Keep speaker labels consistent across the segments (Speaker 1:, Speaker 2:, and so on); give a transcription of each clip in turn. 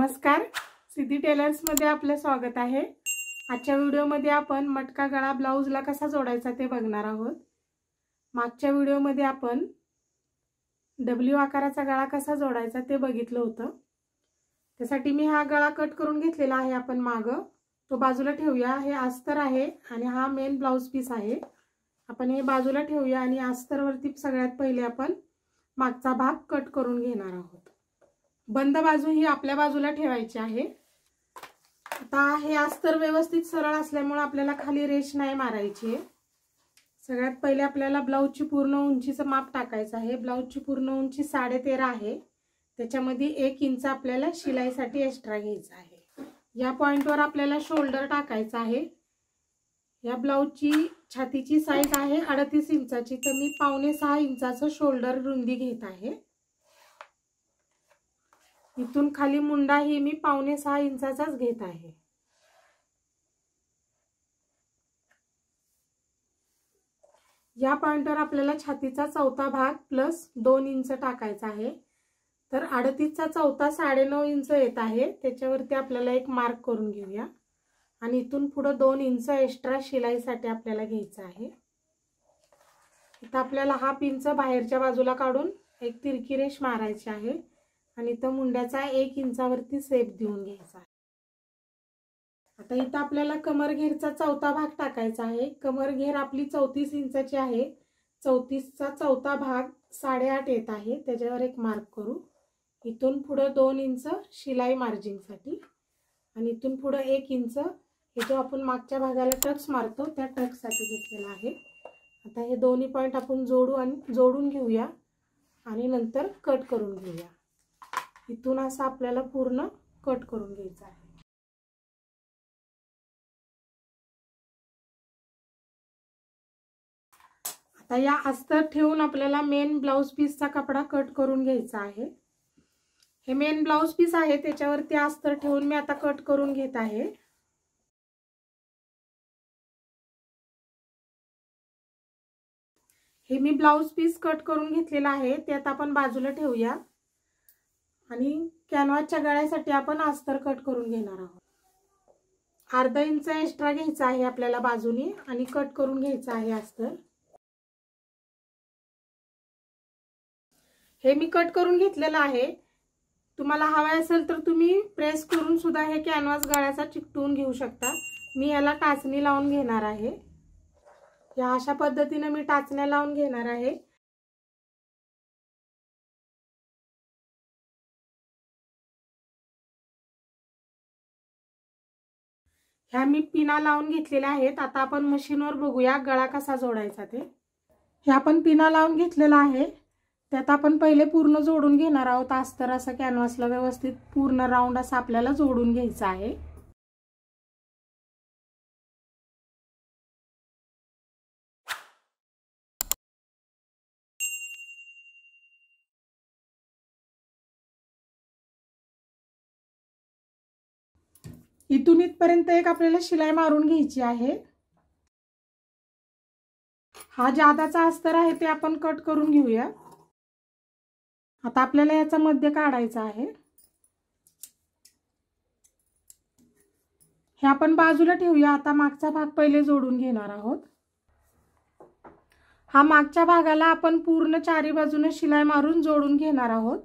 Speaker 1: नमस्कार सिद्धी टेलर्समध्ये आपलं स्वागत आहे आजच्या व्हिडिओमध्ये आपण मटका गळा ब्लाऊजला कसा जोडायचा ते बघणार आहोत मागच्या व्हिडिओमध्ये आपण डब्ल्यू आकाराचा गळा कसा जोडायचा ते बघितलं होतं त्यासाठी मी हा गळा कट करून घेतलेला आहे आपण मागं तो बाजूला ठेवूया हे अस्तर आहे आणि हा मेन ब्लाऊज पीस आहे आपण हे बाजूला ठेवूया आणि अस्तरवरती सगळ्यात पहिले आपण मागचा भाग कट करून घेणार आहोत बंद बाजू ही आपल्या बाजूला ठेवायची आहे आता हे अस्तर व्यवस्थित सरळ असल्यामुळे आपल्याला खाली रेश नाही मारायची आहे सगळ्यात पहिले आपल्याला ब्लाऊजची पूर्ण उंचीचं माप टाकायचं आहे ब्लाऊजची पूर्ण उंची साडेतेरा आहे त्याच्यामध्ये एक इंच आपल्याला शिलाईसाठी एक्स्ट्रा घ्यायचं आहे या पॉईंटवर आपल्याला शोल्डर टाकायचं आहे या ब्लाऊजची छातीची साईज आहे अडतीस इंचाची तर मी पावणे सहा इंचाचं शोल्डर रुंदी घेत आहे इथून खाली मुंडा ही मी पावणे सहा इंचाचाच घेत आहे या पॉइंटवर आपल्याला छातीचा चौथा भाग प्लस दोन इंच टाकायचा आहे तर अडतीसचा चौथा साडेनऊ इंच येत आहे त्याच्यावरती आपल्याला एक मार्क करून घेऊया आणि इथून पुढं दोन इंच एक्स्ट्रा शिलाईसाठी आपल्याला घ्यायचं आहे इथं आपल्याला हा पिंच बाहेरच्या बाजूला काढून एक तिरकी रेष मारायची आहे आणि तो मुंड्याचा एक इंचावरती सेप देऊन घ्यायचा आता इथं आपल्याला कमर घेरचा चौथा भाग टाकायचा आहे कमर घेर आपली चौतीस इंचाची आहे चौतीसचा चौथा भाग साडेआठ येत आहे त्याच्यावर एक मार्क करू इथून पुढं दोन इंच शिलाई मार्जिंगसाठी आणि इथून पुढं एक इंच हे जो आपण मागच्या भागाला टक्स मारतो त्या टक्ससाठी घेतलेला आहे आता हे दोन्ही पॉईंट आपण जोडू आणि जोडून घेऊया आणि नंतर कट करून घेऊया इथून असं आपल्याला पूर्ण कट करून घ्यायचा आहे आता या अस्तर ठेवून आपल्याला मेन ब्लाऊज पीसचा कपडा कट करून घ्यायचा आहे हे मेन ब्लाऊज पीस आहे त्याच्यावरती अस्तर ठेवून मी आता कट करून घेत आहे हे मी ब्लाऊज पीस कट करून घेतलेलं आहे ते आता आपण बाजूला ठेवूया आणि कॅनवासच्या गळ्यासाठी आपण अस्तर कट करून घेणार आहोत अर्धा इंच एक्स्ट्रा घ्यायचा आहे आपल्याला बाजूने आणि कट करून घ्यायचा आहे अस्तर हे मी कट करून घेतलेलं आहे तुम्हाला हवं असेल तर तुम्ही प्रेस करून सुद्धा हे कॅनवास गळ्याचा चिकटून घेऊ शकता मी याला टाचणी लावून घेणार आहे या अशा पद्धतीने मी टाचण्या लावून घेणार आहे ह्या मी पिना लावून घेतलेल्या आहेत आता आपण मशीनवर बघूया गळा कसा जोडायचा ते ह्या आपण पिना लावून घेतलेला आहे त्यात आपण पहिले पूर्ण जोडून घेणार आहोत अस्तर असं कॅनव्हासला व्यवस्थित पूर्ण राऊंड असा आपल्याला जोडून घ्यायचा आहे
Speaker 2: इथून इथपर्यंत एक आपल्याला शिलाई मारून घ्यायची
Speaker 1: आहे हा जादाचा अस्तर आहे ते आपण कट करून घेऊया आता आपल्याला याचा मध्य काढायचा आहे हे आपण बाजूला ठेवूया आता मागचा भाग पहिले जोडून घेणार आहोत हा मागच्या भागाला आपण पूर्ण चारी बाजूने शिलाई मारून जोडून घेणार आहोत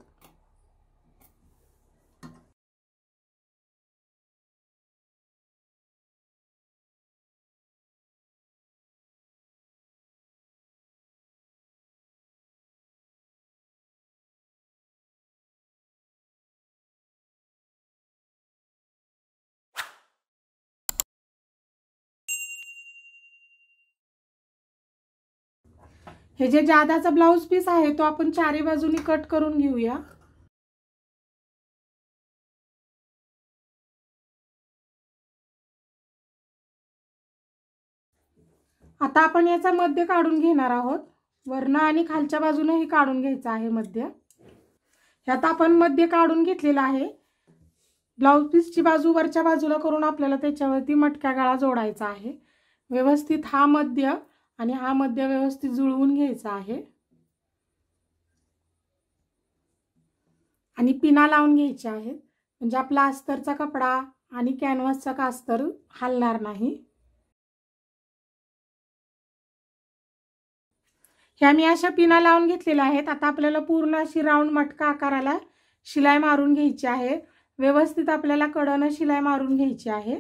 Speaker 1: हे जे जादाचा ब्लाउज पीस आहे तो आपण चारी बाजूनी कट करून घेऊया आता आपण याचा मध्य काढून घेणार आहोत वर्ण आणि खालच्या बाजूने हे काढून घ्यायचं आहे मध्य ह्यात आपण मध्य काढून घेतलेला आहे ब्लाऊज पीसची बाजू वरच्या बाजूला करून आपल्याला त्याच्यावरती मटक्या गाळा जोडायचा आहे व्यवस्थित हा मध्य आणि हा मध्य व्यवस्थित जुळवून घ्यायचा आहे आणि पिना लावून घ्यायच्या आहेत म्हणजे आपला अस्तरचा कपडा आणि कॅनव्हासचा कास्तर हालणार नाही ह्या मी अशा पिना लावून घेतलेल्या आहेत आता आपल्याला पूर्ण अशी राऊंड मटका आकाराला शिलाई मारून घ्यायची आहे व्यवस्थित आपल्याला कडनं शिलाई मारून घ्यायची आहे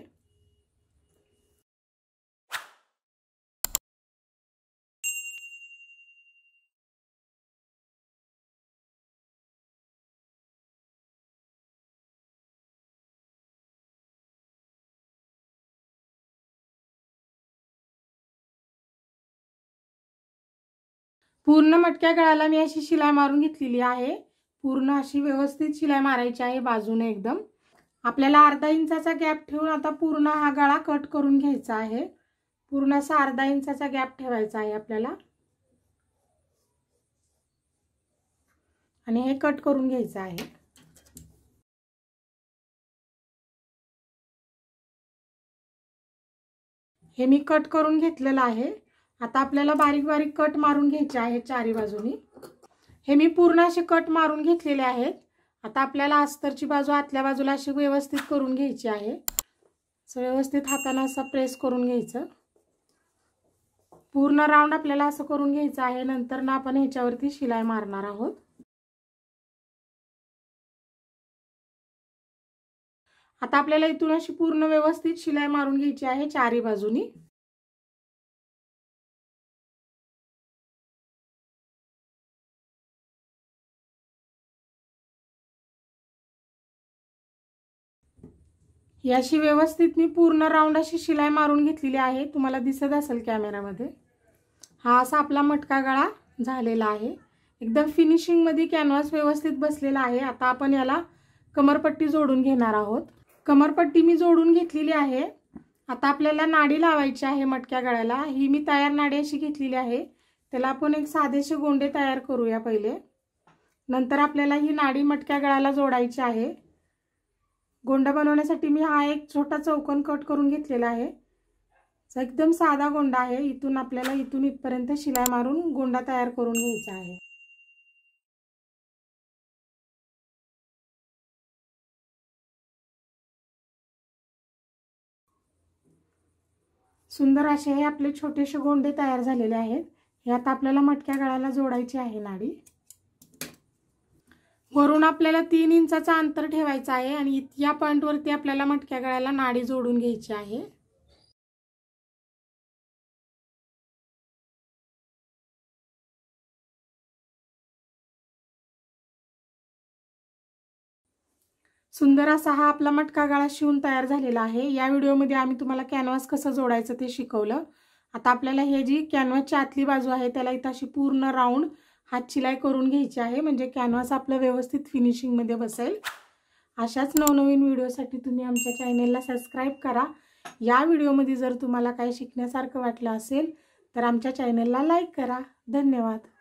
Speaker 2: पूर्ण मटक्या
Speaker 1: गळाला मी अशी शिलाई मारून घेतलेली आहे पूर्ण अशी व्यवस्थित शिलाई मारायची आहे बाजूने एकदम आपल्याला अर्धा इंचाचा गॅप ठेवून आता पूर्ण हा गळा कट करून घ्यायचा आहे पूर्ण असा अर्धा इंचाचा गॅप ठेवायचा आहे आपल्याला आणि हे कट करून घ्यायचं आहे हे मी कट करून घेतलेलं आहे आता आपल्याला बारीक बारीक कट मारून घ्यायचे आहे चारी बाजूनी हे मी पूर्ण असे कट मारून घेतलेले आहेत आता आपल्याला अस्तरची बाजू आतल्या बाजूला अशी व्यवस्थित करून घ्यायची आहे व्यवस्थित हाताने असं प्रेस करून घ्यायचं पूर्ण राऊंड आपल्याला असं करून घ्यायचं आहे नंतर ना आपण ह्याच्यावरती शिलाई मारणार आहोत
Speaker 2: आता आपल्याला इथून अशी पूर्ण व्यवस्थित शिलाई मारून घ्यायची आहे चारी बाजूनी
Speaker 1: याशी व्यवस्थित मी पूर्ण राऊंड अशी शिलाई मारून घेतलेली आहे तुम्हाला दिसत असेल कॅमेरामध्ये हा असा आपला मटका गळा झालेला आहे एकदम फिनिशिंगमध्ये कॅनव्हास व्यवस्थित बसलेला आहे आता आपण याला कमरपट्टी जोडून घेणार आहोत कमरपट्टी मी जोडून घेतलेली आहे आता आपल्याला नाडी लावायची आहे मटक्या गळ्याला ही मी तयार नाडी अशी घेतलेली आहे त्याला आपण एक साधेसे गोंडे तयार करूया पहिले नंतर आपल्याला ही नाडी मटक्या गळ्याला जोडायची आहे गोंडा बनवण्यासाठी मी हा एक छोटा चौकन कट करून घेतलेला आहे एकदम साधा गोंडा आहे इथून आपल्याला इथून इथपर्यंत शिलाई मारून गोंडा तयार करून घ्यायचा आहे सुंदर असे हे आपले छोटेसे गोंडे तयार झालेले आहेत हे आता आपल्याला मटक्या गळाला जोडायची आहे नाडी वरून आपल्याला तीन इंचाचा अंतर ठेवायचं आहे आणि या पॉईंटवरती आपल्याला मटक्या गळ्याला नाडी जोडून घ्यायची आहे सुंदर असा हा आपला मटका गळा शिवून तयार झालेला आहे या व्हिडिओमध्ये आम्ही तुम्हाला कॅनव्हास कसं जोडायचं ते शिकवलं आता आपल्याला हे जी कॅनव्हासची आतली बाजू आहे त्याला इथं अशी पूर्ण राऊंड हात शिलाई करून घ्यायची आहे म्हणजे कॅनव्हास आपलं व्यवस्थित फिनिशिंगमध्ये बसेल अशाच नवनवीन व्हिडिओसाठी तुम्ही आमच्या चॅनेलला सबस्क्राईब करा या व्हिडिओमध्ये जर तुम्हाला काही शिकण्यासारखं वाटलं असेल तर आमच्या चॅनेलला लाईक करा धन्यवाद